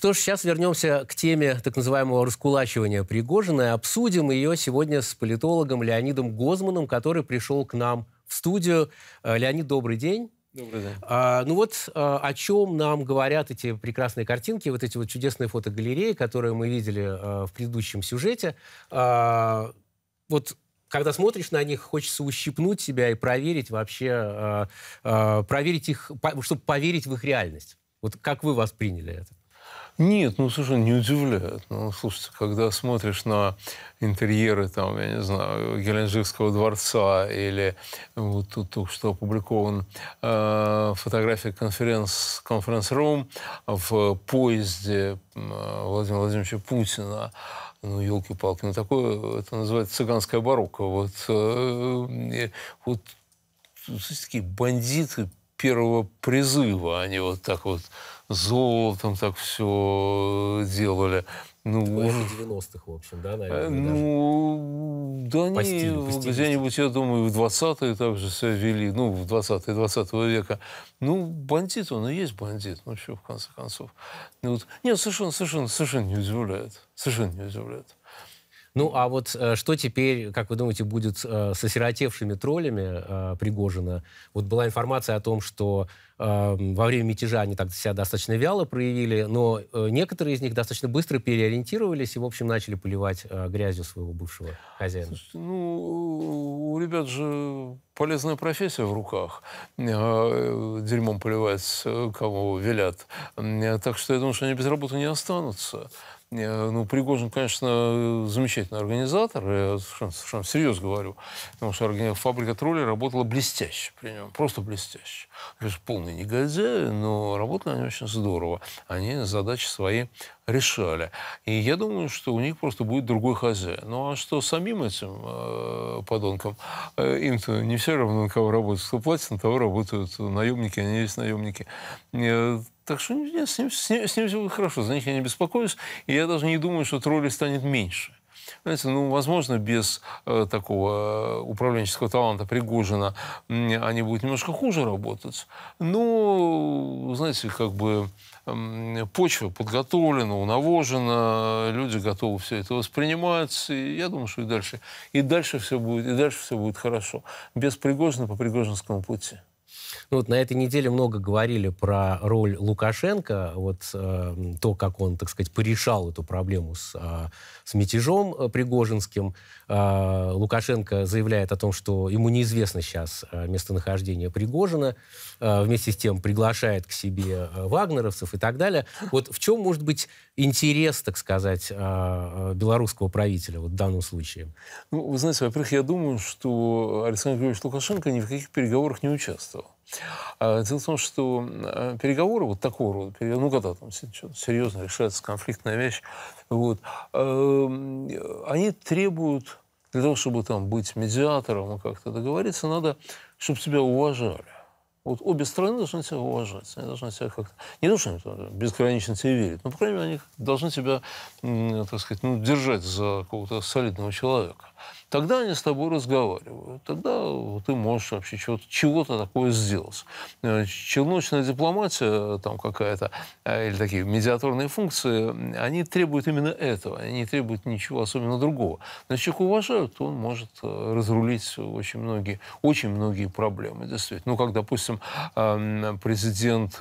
Что ж, сейчас вернемся к теме так называемого раскулачивания Пригожина и обсудим ее сегодня с политологом Леонидом Гозманом, который пришел к нам в студию. Э, Леонид, добрый день. Добрый день. А, ну вот а, о чем нам говорят эти прекрасные картинки, вот эти вот чудесные фотогалереи, которые мы видели а, в предыдущем сюжете. А, вот когда смотришь на них, хочется ущипнуть себя и проверить вообще, а, а, проверить их, по, чтобы поверить в их реальность. Вот как вы восприняли это? Нет, ну, слушай, не удивляет. Ну, слушайте, когда смотришь на интерьеры, там, я не знаю, Геленджикского дворца, или вот тут только что опубликован э, фотография конференц, конференц-рум в поезде э, Владимира Владимировича Путина, ну, елки-палки, ну, такое, это называется цыганская барокко. Вот, э, вот такие бандиты, первого призыва. Они вот так вот золотом так все делали. Ну, ну Эхо 90-х, в общем, да, э, наверное? Ну, даже... да не, по стилю, где-нибудь, я думаю, в 20-е также себя вели, ну, в 20-е, 20 века. Ну, бандит он и есть бандит, ну, что, в конце концов. Ну, вот. Нет, совершенно, совершенно, совершенно не удивляет, совершенно не удивляет. Ну, а вот э, что теперь, как вы думаете, будет э, с осиротевшими троллями э, Пригожина? Вот была информация о том, что э, во время мятежа они так себя достаточно вяло проявили, но э, некоторые из них достаточно быстро переориентировались и, в общем, начали поливать грязью своего бывшего хозяина. Ну, у ребят же полезная профессия в руках. Дерьмом поливать, кому велят. Так что я думаю, что они без работы не останутся. Э, ну, Пригожин, конечно, э, замечательный организатор, я совершенно, совершенно всерьез говорю, потому что фабрика троллей работала блестяще при нем, просто блестяще. То есть полный негодяй, но работали они очень здорово. Они задачи свои решали. И я думаю, что у них просто будет другой хозяин. Ну а что самим этим э, подонкам? Э, им-то не все равно, на кого работают. Кто платит, на того работают. Наемники, они есть наемники. Э, так что нет, с ним, с, ним, с ним все будет хорошо. За них я не беспокоюсь. И я даже не думаю, что троллей станет меньше. Знаете, ну, возможно, без э, такого э, управленческого таланта Пригожина они будут немножко хуже работать. Но, знаете, как бы почва подготовлена, унавожена, люди готовы все это воспринимать, и я думаю, что и дальше, и дальше все будет, и дальше все будет хорошо. Без Пригожина по Пригожинскому пути. Ну, вот на этой неделе много говорили про роль Лукашенко, вот э, то, как он, так сказать, порешал эту проблему с, э, с мятежом э, Пригожинским. Э, Лукашенко заявляет о том, что ему неизвестно сейчас э, местонахождение Пригожина, э, вместе с тем приглашает к себе э, вагнеровцев и так далее. Вот в чем может быть интерес, так сказать, э, белорусского правителя вот в данном случае? Ну, вы знаете, во-первых, я думаю, что Александр Григорьевич Лукашенко ни в каких переговорах не участвовал. А, дело в том, что э, переговоры вот такого рода, ну когда там серьезно решается конфликтная вещь, вот, эм, они требуют для того, чтобы там быть медиатором и как-то договориться, надо, чтобы тебя уважали. Вот обе стороны должны тебя уважать, они должны тебя как-то... Не то, что они там, безгранично тебе верят, но, по крайней мере, они должны тебя, так сказать, ну, держать за какого-то солидного человека тогда они с тобой разговаривают, тогда ты можешь вообще чего-то, чего-то такое сделать. Э, челночная дипломатия э, там какая-то, э, или такие медиаторные функции, они требуют именно этого, они не требуют ничего особенно другого. Но если человек уважают, то он может разрулить очень многие, очень многие проблемы, действительно. Ну, как, допустим, президент,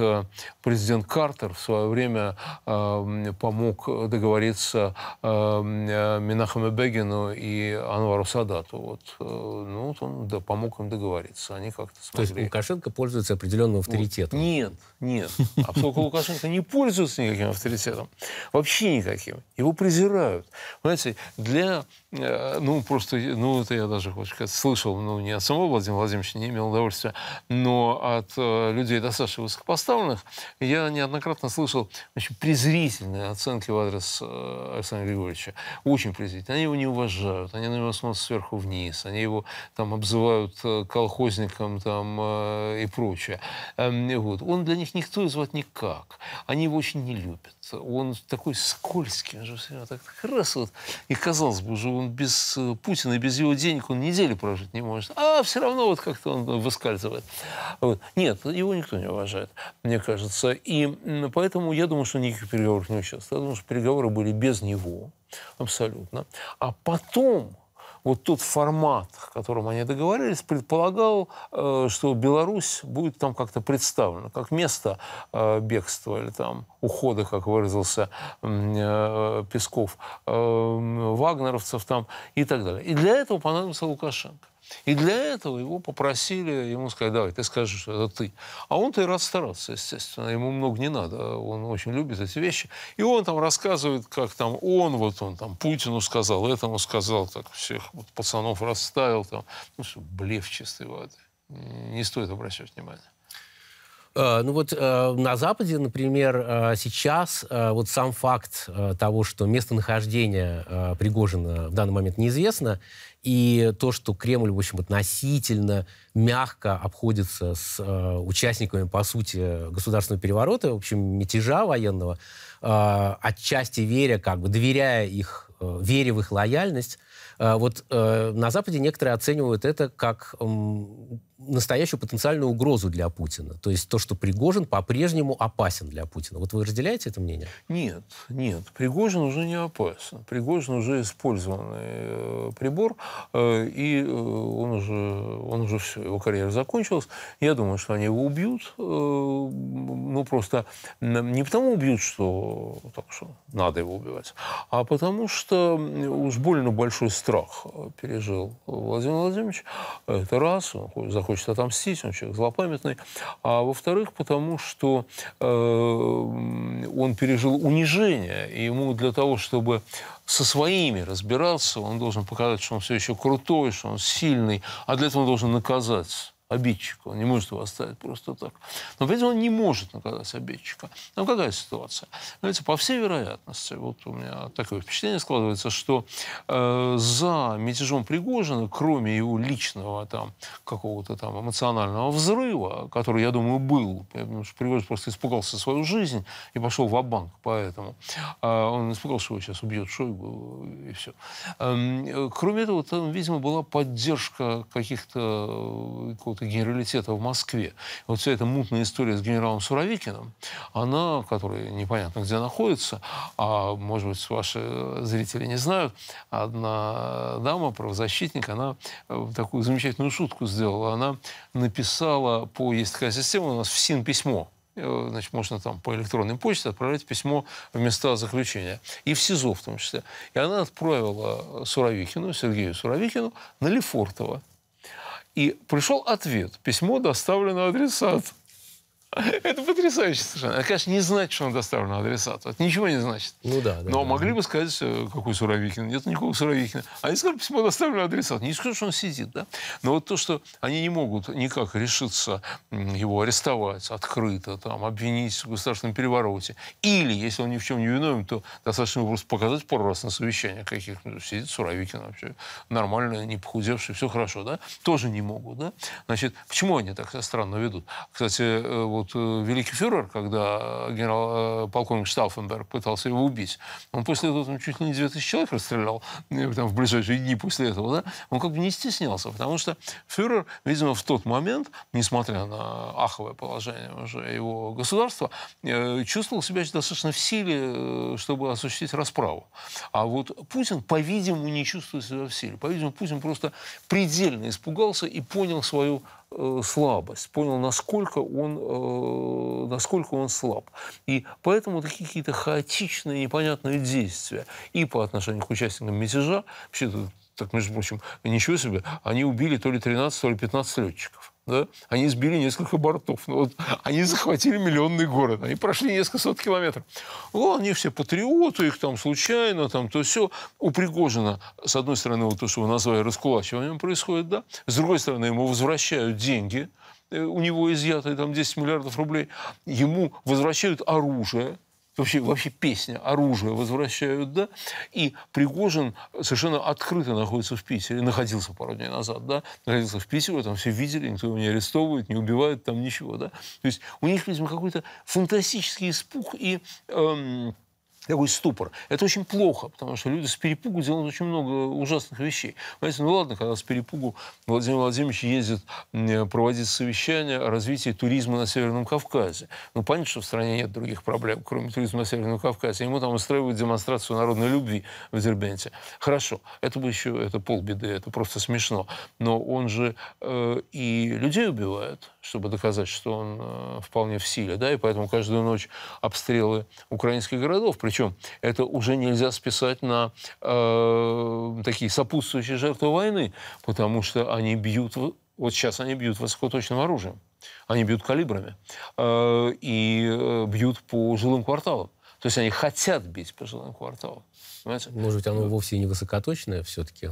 президент Картер в свое время помог договориться Минахаме Бегину и Анвару Росадату. Вот. Э, ну, вот он да, помог им договориться. Они как-то смотрели. То есть Лукашенко пользуется определенным авторитетом? Вот. Нет, нет. А поскольку Лукашенко не пользуется никаким авторитетом, вообще никаким, его презирают. Понимаете, для... Э, ну, просто... Ну, это я даже, хочу сказать, слышал, ну, не от самого Владимира Владимировича, не имел удовольствия, но от э, людей достаточно высокопоставленных, я неоднократно слышал очень презрительные оценки в адрес Александра Григорьевича. Очень презрительные. Они его не уважают, они на него смотрят нас сверху вниз, они его там обзывают э, колхозником там, э, и прочее. Эм, вот. Он для них никто и звать никак. Они его очень не любят. Он такой скользкий, он же все так, так раз вот. И казалось бы, уже он без э, Путина, и без его денег он неделю прожить не может. А все равно вот как-то он выскальзывает. Вот. Нет, его никто не уважает, мне кажется. И поэтому я думаю, что никаких переговоров не участвовал. Я думаю, что переговоры были без него абсолютно. А потом вот тот формат, о котором они договорились, предполагал, э, что Беларусь будет там как-то представлена, как место э, бегства или там ухода, как выразился э, Песков, вагнеровцев там и так далее. И для этого понадобился Лукашенко. И для этого его попросили, ему сказать: давай, ты скажешь, это ты. А он-то и рад стараться, естественно, ему много не надо, он очень любит эти вещи. И он там рассказывает, как там он, вот он там Путину сказал, этому сказал, так всех вот, пацанов расставил, там, ну, все, блеф чистой воды. Не стоит обращать внимания. Э, ну вот э, на Западе, например, э, сейчас вот сам факт того, что местонахождение Пригожина в данный момент неизвестно, и то, что Кремль, в общем, относительно мягко обходится с участниками, по сути, государственного переворота, в общем, мятежа военного, отчасти веря, как бы доверяя их, веря в их лояльность, вот на Западе некоторые оценивают это как настоящую потенциальную угрозу для Путина. То есть то, что Пригожин по-прежнему опасен для Путина. Вот вы разделяете это мнение? Нет, нет. Пригожин уже не опасен. Пригожин уже использованный э, прибор, э, и э, он уже, он уже все, его карьера закончилась. Я думаю, что они его убьют. Э, ну, просто не потому убьют, что, так, что надо его убивать, а потому что уж больно большой страх пережил Владимир Владимирович. Это раз, он заходит хочет отомстить, он человек злопамятный. А во-вторых, потому что э, он пережил унижение, и ему для того, чтобы со своими разбираться, он должен показать, что он все еще крутой, что он сильный, а для этого он должен наказаться обидчика. Он не может его оставить просто так. Но видимо он не может наказать обидчика. Но ну, какая ситуация? Знаете, по всей вероятности, вот у меня такое впечатление складывается, что э, за мятежом Пригожина, кроме его личного там какого-то там эмоционального взрыва, который, я думаю, был, потому что Пригожин просто испугался свою жизнь и пошел в банк поэтому. Э, он испугался, что его сейчас убьет Шойгу и все. Эм, э, кроме этого, там, видимо, была поддержка каких-то э, вот, генералитета в Москве. Вот вся эта мутная история с генералом Суровикиным, она, которая непонятно где находится, а, может быть, ваши зрители не знают, одна дама, правозащитник, она э, такую замечательную шутку сделала. Она написала по... Есть такая система у нас в СИН письмо э, значит, можно там по электронной почте отправлять письмо в места заключения. И в СИЗО в том числе. И она отправила Суровикину, Сергею Суровикину, на Лефортово. И пришел ответ. Письмо доставлено адресату. Это потрясающе совершенно. Это, конечно, не значит, что он доставлен адресату. Это ничего не значит. Ну да. да Но да, могли да. бы сказать, э, какой Суровикин. Нет никакого Суровикина. Они сказали, письмо доставлено адресату. Не скажу, что он сидит, да? Но вот то, что они не могут никак решиться его арестовать открыто, там, обвинить в государственном перевороте. Или, если он ни в чем не виновен, то достаточно просто показать пару раз на совещаниях каких ну, Сидит Суровикин вообще нормально, не похудевший, все хорошо, да? Тоже не могут, да? Значит, почему они так странно ведут? Кстати, э, вот вот э, великий фюрер, когда э, генерал э, полковник Штауфенберг пытался его убить, он после этого там, чуть ли не 2000 человек расстрелял там, в ближайшие дни после этого, да? он как бы не стеснялся, потому что фюрер, видимо, в тот момент, несмотря на аховое положение уже его государства, чувствовал себя достаточно в силе, чтобы осуществить расправу. А вот Путин, по-видимому, не чувствует себя в силе. По-видимому, Путин просто предельно испугался и понял свою Э, слабость, понял, насколько он, э, насколько он слаб. И поэтому такие какие-то хаотичные, непонятные действия и по отношению к участникам мятежа, вообще, так, между прочим, ничего себе, они убили то ли 13, то ли 15 летчиков да, они сбили несколько бортов. Ну, вот, они захватили миллионный город, они прошли несколько сот километров. Ну, они все патриоты, их там случайно, там то все. У Пригожина, с одной стороны, вот то, что вы назвали раскулачиванием происходит, да, с другой стороны, ему возвращают деньги, э, у него изъятые там 10 миллиардов рублей, ему возвращают оружие, вообще, вообще песня, оружие возвращают, да, и Пригожин совершенно открыто находится в Питере, находился пару дней назад, да, находился в Питере, там все видели, никто его не арестовывает, не убивает, там ничего, да. То есть у них, видимо, какой-то фантастический испуг и... Эм, такой ступор. Это очень плохо, потому что люди с перепугу делают очень много ужасных вещей. Понимаете, ну ладно, когда с перепугу Владимир Владимирович ездит э, проводить совещание о развитии туризма на Северном Кавказе. Ну, понятно, что в стране нет других проблем, кроме туризма на Северном Кавказе. Ему там устраивают демонстрацию народной любви в Дербенте. Хорошо, это бы еще, это полбеды, это просто смешно. Но он же э, и людей убивает, чтобы доказать, что он э, вполне в силе, да, и поэтому каждую ночь обстрелы украинских городов, причем причем это уже нельзя списать на э, такие сопутствующие жертвы войны, потому что они бьют, вот сейчас они бьют высокоточным оружием, они бьют калибрами э, и э, бьют по жилым кварталам. То есть они хотят бить по жилым кварталам. Понимаете? Может быть, оно вовсе не высокоточное все-таки?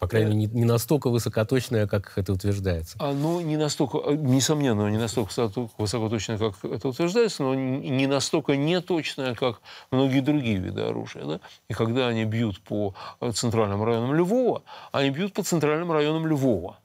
По крайней мере, э, не, настолько высокоточная, как это утверждается. А ну не настолько, э, несомненно, не настолько высокоточное, как это утверждается, но не настолько неточное, как многие другие виды оружия. Да? И когда они бьют по э, центральным районам Львова, они бьют по центральным районам Львова.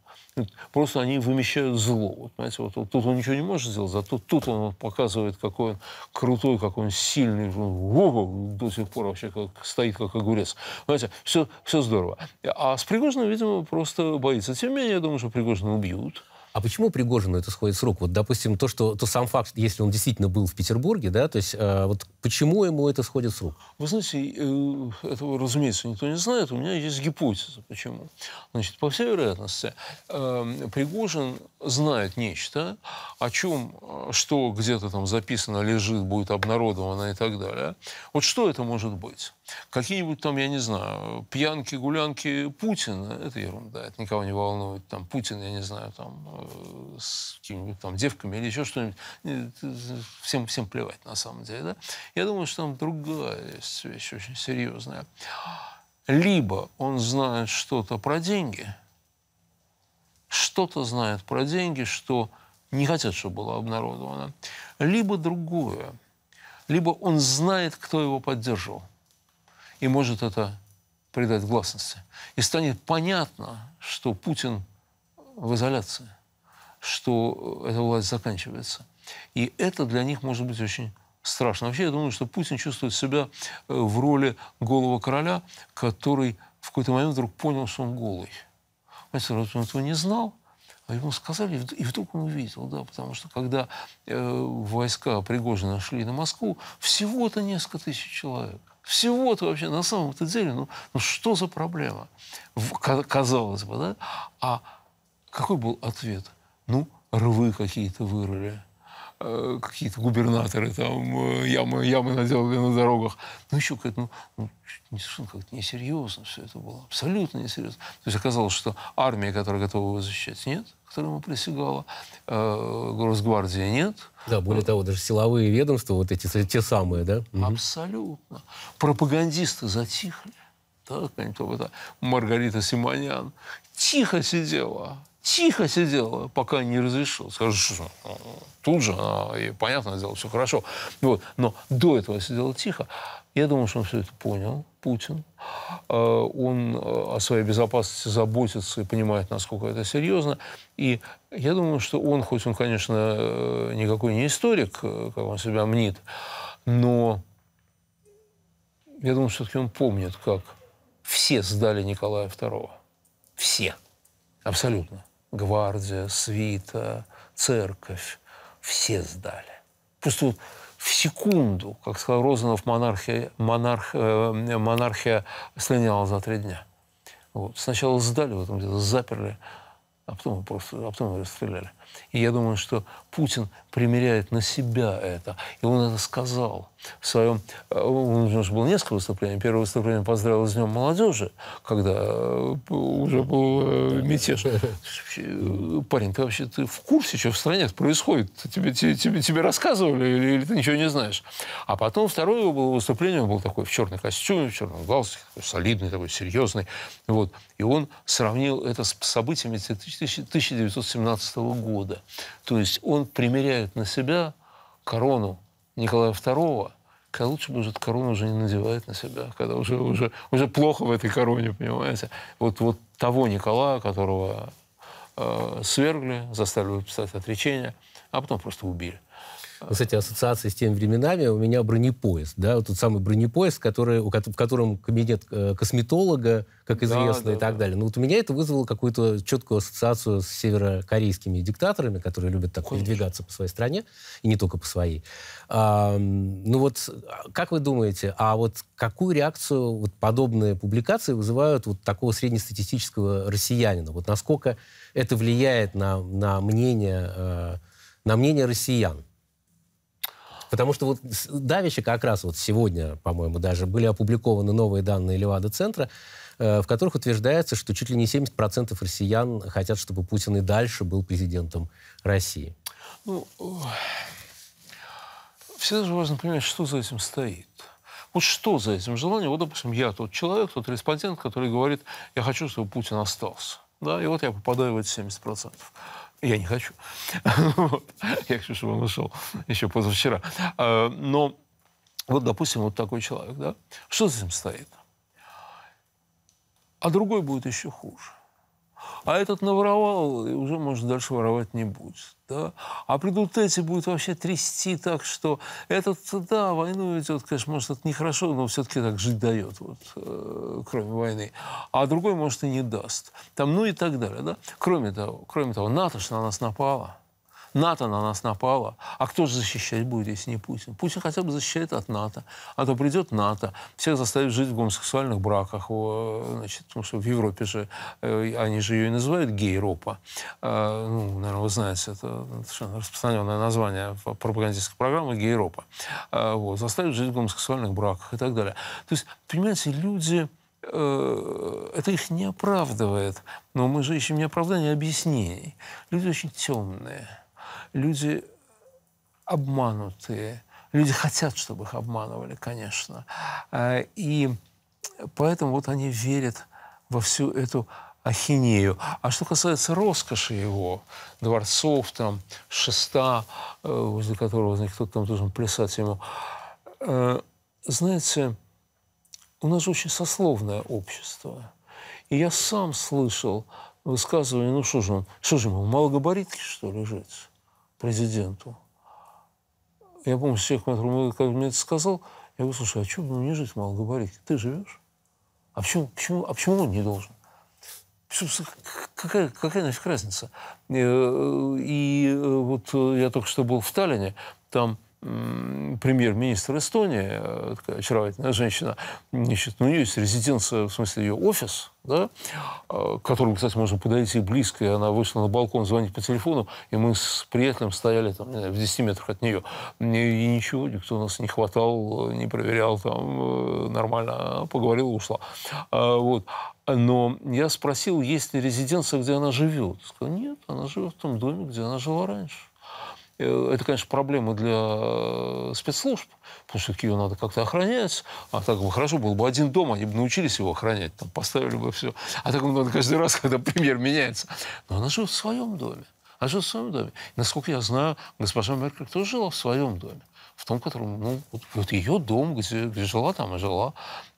Просто они вымещают зло. Вот, знаете, вот, вот тут он ничего не может сделать, зато тут он вот, показывает, какой он крутой, какой он сильный. Ого, до сих пор вообще как, стоит как огурец. Понимаете, все, все здорово. А с Пригожиным, видимо, просто боится. Тем не менее, я думаю, что Пригожина убьют. А почему Пригожину это сходит с рук? Вот, допустим, то, что то сам факт, если он действительно был в Петербурге, да, то есть э, вот почему ему это сходит с рук? Вы знаете, э, этого, разумеется, никто не знает. У меня есть гипотеза, почему. Значит, по всей вероятности, э, Пригожин знает нечто, о чем, э, что где-то там записано, лежит, будет обнародовано и так далее. Вот что это может быть? Какие-нибудь там, я не знаю, пьянки, гулянки Путина, это ерунда, это никого не волнует. Там Путин, я не знаю, там э, с какими-нибудь там девками или еще что-нибудь. Всем, всем плевать на самом деле, да? Я думаю, что там другая есть вещь очень серьезная. Либо он знает что-то про деньги – что-то знают про деньги, что не хотят, чтобы было обнародовано. Либо другое. Либо он знает, кто его поддерживал, и может это придать гласности. И станет понятно, что Путин в изоляции, что эта власть заканчивается. И это для них может быть очень страшно. Вообще, я думаю, что Путин чувствует себя э, в роли голого короля, который в какой-то момент вдруг понял, что он голый. Саратов он этого не знал, а ему сказали, и вдруг он увидел, да, потому что когда э, войска Пригожина шли на Москву, всего-то несколько тысяч человек. Всего-то вообще, на самом-то деле, ну, ну что за проблема? В, казалось бы, да? А какой был ответ? Ну, рвы какие-то вырыли. Э, какие-то губернаторы там э, ямы, ямы наделали на дорогах. Ну, еще ну, ну, как-то, ну, не совершенно как-то несерьезно все это было. Абсолютно несерьезно. То есть оказалось, что армия, которая готова его защищать, нет, которая ему присягала, э, Росгвардия нет. Да, более того, даже силовые ведомства, вот эти те самые, да? Абсолютно. Пропагандисты затихли. так Да, Маргарита Симонян тихо сидела тихо сидела, пока не разрешил. Скажу, что э, тут же, она, и понятное дело, все хорошо. Вот. Но до этого сидела тихо. Я думаю, что он все это понял, Путин. А, он э, о своей безопасности заботится и понимает, насколько это серьезно. И я думаю, что он, хоть он, конечно, э, никакой не историк, как он себя мнит, но я думаю, все-таки он помнит, как все сдали Николая II. Все. Абсолютно гвардия, свита, церковь, все сдали. Просто вот в секунду, как сказал Розанов, монархия, монарх, э, монархия слиняла за три дня. Вот. Сначала сдали, потом где-то заперли, а потом, просто, а потом расстреляли. И я думаю, что Путин примеряет на себя это. И он это сказал в своем... Э, у него же было несколько выступлений. Первое выступление поздравил с Днем молодежи, когда э, уже был э, мятеж. Парень, ты вообще ты в курсе, что в стране происходит? Тебе, тебе, тебе рассказывали или, или ты ничего не знаешь? А потом второе его было выступление, он был такой в черном костюме, в черном галстуке, такой солидный, такой серьезный. Вот. И он сравнил это с событиями 1917 года Иуда. То есть он примеряет на себя корону Николая II, когда лучше бы уже эту корону уже не надевает на себя, когда уже, уже, уже плохо в этой короне, понимаете. Вот, вот того Николая, которого э, свергли, заставили писать отречение, а потом просто убили с этой ассоциацией с теми временами у меня бронепоезд, да, вот тот самый бронепоезд, который, в котором кабинет э, косметолога, как известно, да, да, и так да. далее. Но ну, вот у меня это вызвало какую-то четкую ассоциацию с северокорейскими диктаторами, которые любят так Конечно. передвигаться по своей стране, и не только по своей. А, ну вот, как вы думаете, а вот какую реакцию вот подобные публикации вызывают вот такого среднестатистического россиянина? Вот насколько это влияет на, на мнение, э, на мнение россиян? Потому что вот давеча как раз вот сегодня, по-моему, даже были опубликованы новые данные Левада-центра, э, в которых утверждается, что чуть ли не 70% россиян хотят, чтобы Путин и дальше был президентом России. Ну, э, все же важно понимать, что за этим стоит. Вот что за этим желанием? Вот, допустим, я тот человек, тот респондент, который говорит, я хочу, чтобы Путин остался. Да, и вот я попадаю в эти 70%. Я не хочу. Я хочу, чтобы он ушел еще позавчера. А, но вот, допустим, вот такой человек, да? Что за ним стоит? А другой будет еще хуже а этот наворовал, и уже, может, дальше воровать не будет. Да? А придут эти, будет вообще трясти так, что этот, да, войну идет, конечно, может, это нехорошо, но все-таки так жить дает, вот, э, кроме войны. А другой, может, и не даст. Там, ну и так далее, да? Кроме того, кроме того, НАТО же на нас напала. НАТО на нас напало. А кто же защищать будет, если не Путин? Путин хотя бы защищает от НАТО. А то придет НАТО, всех заставит жить в гомосексуальных браках. Значит, потому что в Европе же, э, они же ее и называют гей-ропа. Э, ну, наверное, вы знаете, это совершенно распространенное название пропагандистской программы гей-ропа. Э, вот, заставит жить в гомосексуальных браках и так далее. То есть, понимаете, люди это их не оправдывает. Но мы же ищем не оправдание, а объяснений. Люди очень темные люди обманутые. Люди хотят, чтобы их обманывали, конечно. А, и поэтому вот они верят во всю эту ахинею. А что касается роскоши его, дворцов, там, шеста, э, возле которого значит, кто-то там должен плясать ему, э, знаете, у нас очень сословное общество. И я сам слышал высказывание, ну что же он, что же ему, малогабаритки, что ли, жить? президенту. Я помню, всех, который мне это сказал, я говорю, слушай, а что бы не жить в Малогабарике? Ты живешь? А почему, почему, а почему он не должен? Какая, какая нафиг разница? Э, и э, вот э, я только что был в Таллине, там премьер-министр Эстонии, э, такая очаровательная женщина, значит, ну, у нее есть резиденция, в смысле, ее офис, да, э, к которому, кстати, можно подойти близко, и она вышла на балкон звонить по телефону, и мы с приятелем стояли там, не знаю, в 10 метрах от нее, и ничего, никто нас не хватал, э, не проверял, там, нормально а поговорил, ушла. А, вот. Но я спросил, есть ли резиденция, где она живет. Сказал, нет, она живет в том доме, где она жила раньше. Э, это, конечно, проблема для э, спецслужб, потому что киев надо как-то охранять. А так бы хорошо было бы один дом, они бы научились его охранять, там поставили бы все. А так надо каждый раз, когда премьер меняется. Но она живет в своем доме. Она живет в своем доме. И, насколько я знаю, госпожа Меркель тоже жила в своем доме в том, котором, ну, вот, вот ее дом, где, где жила, там и жила.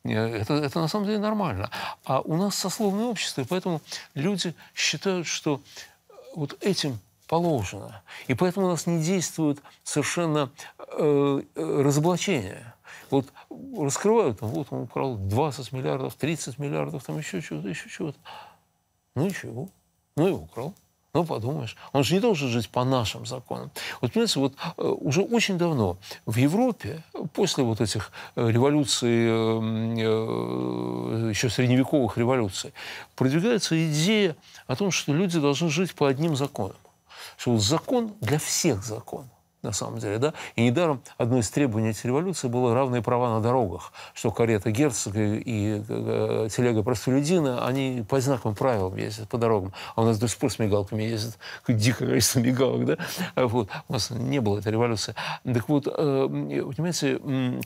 Э, это, это на самом деле нормально. А у нас сословное общество, и поэтому люди считают, что вот этим положено. И поэтому у нас не действует совершенно э, э разоблачение. Вот раскрывают, вот он украл 20 миллиардов, 30 миллиардов, там еще чего-то, еще чего-то. Ну ничего, ну и украл. Ну, подумаешь, он же не должен жить по нашим законам. Вот, понимаете, вот э, уже очень давно в Европе, после вот этих э, революций, еще средневековых революций, продвигается идея о том, что люди должны жить по одним законам что закон для всех закон на самом деле, да, и недаром одно из требований этой революции было равные права на дорогах, что карета герцога и э, э телега простолюдина, они по знаковым правилам ездят по дорогам, а у нас до сих пор с мигалками ездят, дикое количество мигалок, да, а вот, у нас не было этой революции. Так вот, э, понимаете,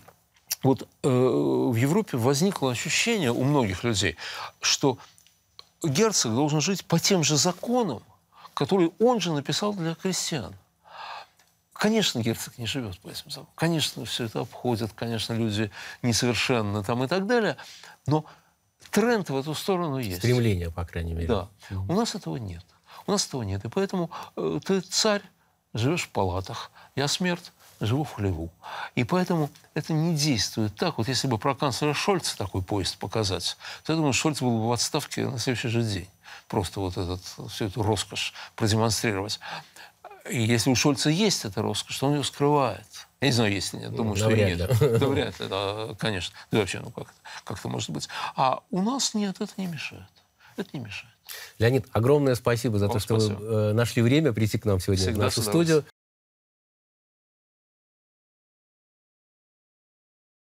вот э, в Европе возникло ощущение у многих людей, что герцог должен жить по тем же законам, который он же написал для крестьян. Конечно, герцог не живет по этим законам. Конечно, все это обходят, конечно, люди несовершенны там и так далее. Но тренд в эту сторону есть. Стремление, по крайней мере. Да. У нас этого нет. У нас этого нет. И поэтому э, ты царь, живешь в палатах. Я смерть, живу в хлеву. И поэтому это не действует так. Вот если бы про канцлера Шольца такой поезд показать, то, я думаю, Шольц был бы в отставке на следующий же день просто вот этот, всю эту роскошь продемонстрировать. И если у Шольца есть эта роскошь, что он ее скрывает. Я не знаю, если нет, думаю, ну, что нет. Да. да вряд ли, да, конечно. Да вообще, ну как это? как это может быть. А у нас нет, это не мешает. Это не мешает. Леонид, огромное спасибо за Вам то, спасибо. что вы э, нашли время прийти к нам сегодня Всегда в нашу студию.